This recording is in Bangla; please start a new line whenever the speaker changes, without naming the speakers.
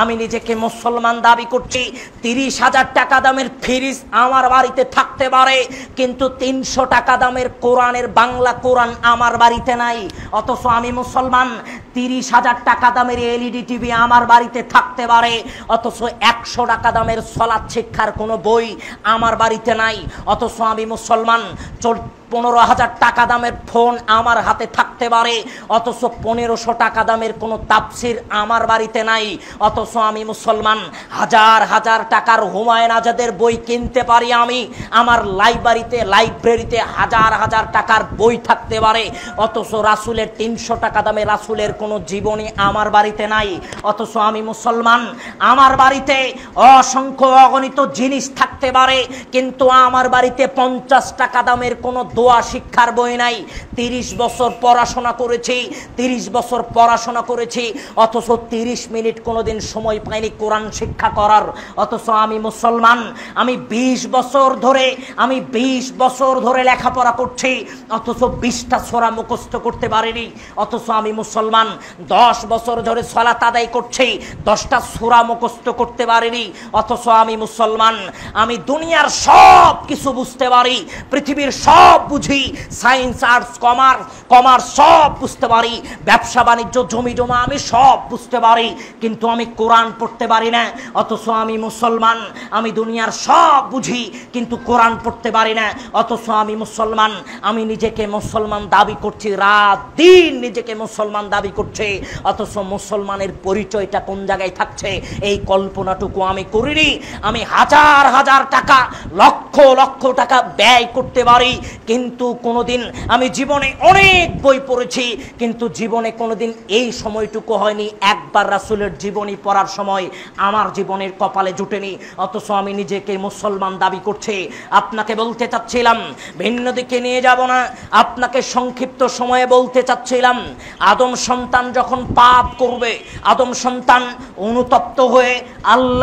আমি নিজেকে মুসলমান দাবি করছি তিরিশ হাজার টাকা দামের ফিরিজ আমার বাড়িতে থাকতে পারে কিন্তু তিনশো টাকা দামের কোরআনের বাংলা কোরআন আমার বাড়িতে নাই অথচ আমি মুসলমান তিরিশ হাজার টাকা দামের এলইডি টিভি আমার বাড়িতে থাকতে পারে অথচ একশো টাকা দামের সলাদ শিক্ষার কোনো বই আমার বাড়িতে নাই অথচ আমি মুসলমান পনেরো হাজার টাকা দামের ফোন আমার হাতে থাকতে পারে অথচ পনেরোশো টাকা দামের কোনো তাপসির আমার বাড়িতে নাই অথচ আমি মুসলমান হাজার হাজার টাকার হুমায়ুন আজাদের বই কিনতে পারি আমি আমার লাইব্রেরিতে লাইব্রেরিতে হাজার হাজার টাকার বই থাকতে পারে অথচ রাসুলের তিনশো টাকা দামে রাসুলের কোনো জীবনী আমার বাড়িতে নাই অথচ আমি মুসলমান আমার বাড়িতে অসংখ্য অগণিত জিনিস থাকতে পারে কিন্তু আমার বাড়িতে পঞ্চাশ টাকা দামের কোনো দোয়া শিক্ষার বই নাই তিরিশ বছর পড়াশোনা করেছি তিরিশ বছর পড়াশোনা করেছি অথচ তিরিশ মিনিট কোনোদিন সময় পাইনি কোরআন শিক্ষা করার অথচ আমি মুসলমান আমি বিশ বছর ধরে আমি বিশ বছর ধরে লেখাপড়া করছি অথচ বিশটা ছোড়া মুখস্থ করতে পারিনি অথচ আমি মুসলমান দশ বছর ধরে সলাত আদায় করছি দশটা সোরা মুখস্থ করতে পারিনি অথচ আমি মুসলমান আমি দুনিয়ার সব কিছু বুঝতে পারি পৃথিবীর সব বুঝি সায়েন্স আর্টস কমার্স কমার্স সব বুঝতে পারি ব্যবসা বাণিজ্য জমি জমা আমি সব বুঝতে পারি কিন্তু আমি কোরআন পড়তে পারি না অথচ আমি মুসলমান আমি দুনিয়ার সব বুঝি কিন্তু কোরআন পড়তে পারি না অথচ আমি মুসলমান আমি নিজেকে মুসলমান দাবি করছি রাত দিন নিজেকে মুসলমান দাবি করছে অথচ মুসলমানের পরিচয়টা কোন জায়গায় থাকছে এই কল্পনাটুকু আমি করিনি আমি হাজার হাজার টাকা লক্ষ লক্ষ টাকা ব্যয় করতে পারি কিন্তু কিন্তু কোনোদিন আমি জীবনে অনেক বই পড়েছি কিন্তু জীবনে কোনোদিন এই সময়টুকু হয়নি একবার রাসুলের জীবনী পড়ার সময় আমার জীবনের কপালে জুটেনি অথচ আমি নিজেকে মুসলমান দাবি করছি আপনাকে বলতে চাচ্ছিলাম ভিন্ন দিকে নিয়ে যাব না আপনাকে সংক্ষিপ্ত সময়ে বলতে চাচ্ছিলাম আদম সন্তান যখন পাপ করবে আদম সন্তান অনুতপ্ত হয়ে আল্লাহ